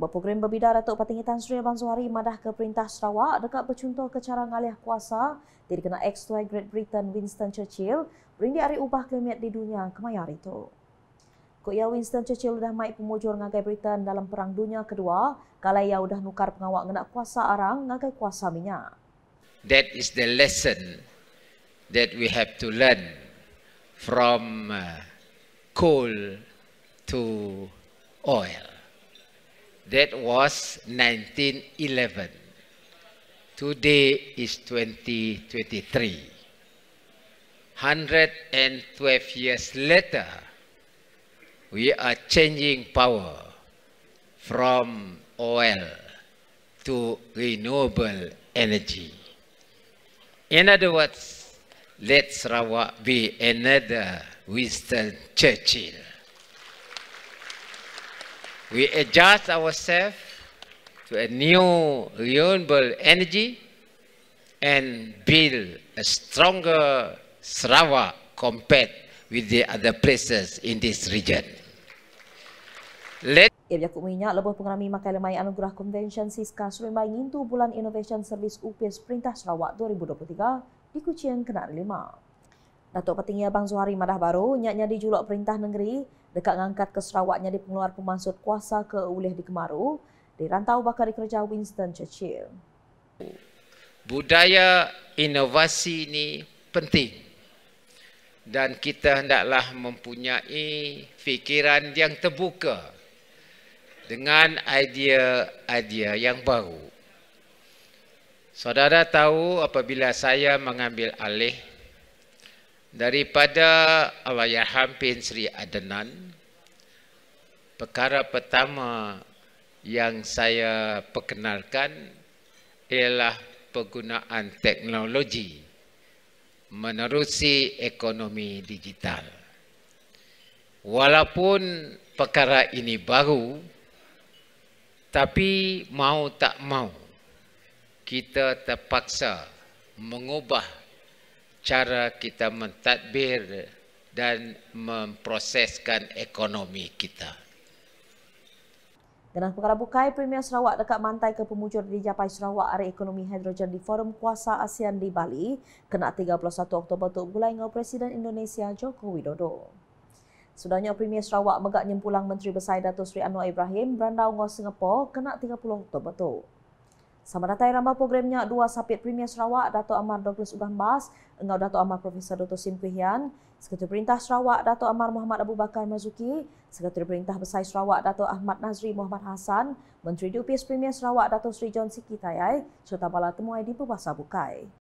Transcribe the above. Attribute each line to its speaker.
Speaker 1: Berprogram berbidang Datuk Patingi Tan Sri Abang Zuhari madah ke Perintah Sarawak dekat bercuntur ke cara ngalih kuasa di dikenal ex tuai Great Britain Winston Churchill berindi hari ubah klimat di dunia kemayar itu. Kok ya Winston Churchill sudah mai pemujur ngagai Britain dalam Perang Dunia Kedua kalau ia ya sudah nukar pengawak ngena kuasa arang ngagai kuasa minyak.
Speaker 2: That is the lesson that we have to learn from uh, coal to oil. That was 1911. Today is 2023. 112 years later, we are changing power from oil to renewable energy. In other words, let Sarawak be another Winston Churchill. we adjust ourselves to a new renewable energy and build a stronger Sarawak compared with the other places in this region.
Speaker 1: Let Ia berjakut minyak lebih pengerami makai lemai anugerah konvensyen Siska Surimbai Ngintu bulan Innovation Service UPS Perintah Sarawak 2023 di Kucing Kenak Lima. Datuk Petinggi Abang Zuhari Madah Baru nyaknya dijuluk Perintah Negeri dekat ngangkat ke Sarawaknya di pengeluar pemansut kuasa ke Ulih di Kemaru, di rantau bakar di kerja Winston Churchill.
Speaker 2: Budaya inovasi ini penting dan kita hendaklah mempunyai fikiran yang terbuka dengan idea-idea yang baru. Saudara tahu apabila saya mengambil alih daripada Allah Yahampin Sri Adenan, perkara pertama yang saya perkenalkan ialah penggunaan teknologi menerusi ekonomi digital walaupun perkara ini baru tapi mau tak mau kita terpaksa mengubah cara kita mentadbir dan memproseskan ekonomi kita.
Speaker 1: Genas Perkara Bukai Premier Sarawak dekat Mantai ke Pemujur di Japai Sarawak Area Ekonomi Hidrogen di Forum Kuasa ASEAN di Bali kena 31 Oktober untuk bulan dengan Presiden Indonesia Joko Widodo. Sudahnya Premier Sarawak megak nyempulang Menteri Besar Datuk Seri Anwar Ibrahim berandau ngau Singapura kena 30 Oktober untuk. Sama datang yang programnya dua sapit Premier Sarawak, Dato' Amar Douglas Ugan Bas, dengan Dato' Amar Profesor Dr. Sim Kuihian, Sekretari Perintah Sarawak, Dato' Amar Muhammad Abu Bakar Mazuki, Sekretari Perintah Besar Sarawak, Dato' Ahmad Nazri Muhammad Hasan, Menteri Dupis Premier Sarawak, Dato' Sri John Siki Tayai, serta Bala Temuai di Pembasa Bukai.